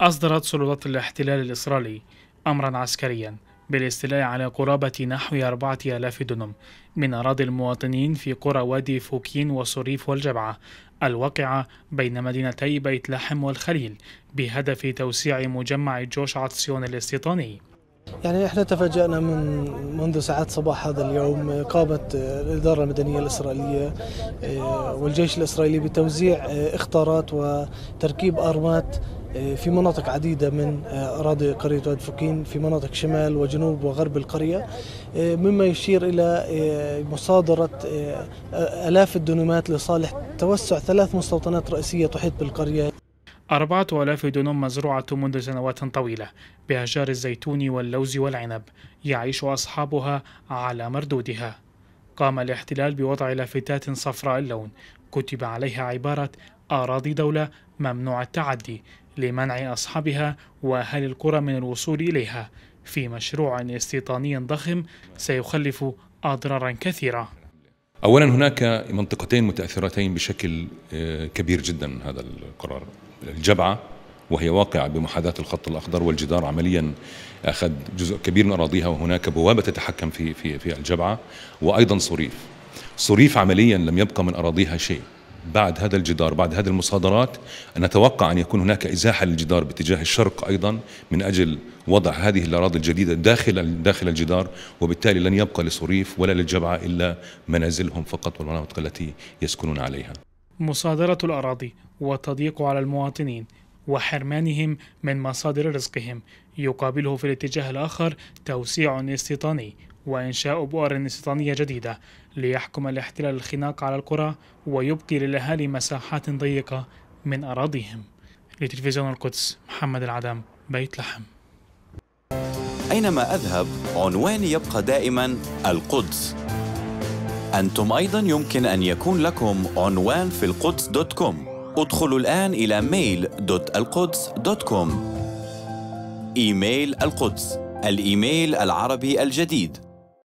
أصدرت سلطات الاحتلال الإسرائيلي أمرا عسكريا بالاستيلاء على قرابة نحو 4000 دنم من أراضي المواطنين في قرى وادي فوكين وصريف والجبعة الواقعة بين مدينتي بيت لحم والخليل بهدف توسيع مجمع جوش عطسيون الاستيطاني يعني احنا تفاجأنا من منذ ساعات صباح هذا اليوم آه، قامت آه، الإدارة المدنية الإسرائيلية آه، والجيش الإسرائيلي بتوزيع إخطارات وتركيب أرمات آه، في مناطق عديدة من آه، أراضي قرية واد فوكين في مناطق شمال وجنوب وغرب القرية آه، مما يشير إلى مصادرة آلاف الدنومات لصالح توسع ثلاث مستوطنات رئيسية تحيط بالقرية أربعة آلاف دنوم مزروعة منذ سنوات طويلة بأشجار الزيتون واللوز والعنب يعيش أصحابها على مردودها قام الاحتلال بوضع لافتات صفراء اللون كتب عليها عبارة أراضي دولة ممنوع التعدي لمنع أصحابها وأهل القرى من الوصول إليها في مشروع استيطاني ضخم سيخلف أضرارا كثيرة أولا هناك منطقتين متأثرتين بشكل آه، كبير جدا هذا القرار الجبعة وهي واقعة بمحاذاة الخط الأخضر والجدار عمليا أخذ جزء كبير من أراضيها وهناك بوابة تتحكم في, في, في الجبعة وأيضا صريف صريف عمليا لم يبقى من أراضيها شيء بعد هذا الجدار بعد هذه المصادرات نتوقع أن يكون هناك إزاحة للجدار باتجاه الشرق أيضا من أجل وضع هذه الأراضي الجديدة داخل داخل الجدار وبالتالي لن يبقى لصريف ولا للجبعة إلا منازلهم فقط والمناطق التي يسكنون عليها مصادرة الأراضي والتضييق على المواطنين وحرمانهم من مصادر رزقهم يقابله في الاتجاه الآخر توسيع استيطاني وإنشاء بؤر استيطانية جديدة ليحكم الاحتلال الخناق على القرى ويبقي للأهالي مساحات ضيقة من أراضيهم لتلفزيون القدس محمد العدم بيت لحم أينما أذهب عنواني يبقى دائما القدس أنتم أيضا يمكن أن يكون لكم عنوان في القدس دوت كوم ادخلوا الآن إلى mail.القدس.com إيميل القدس الإيميل العربي الجديد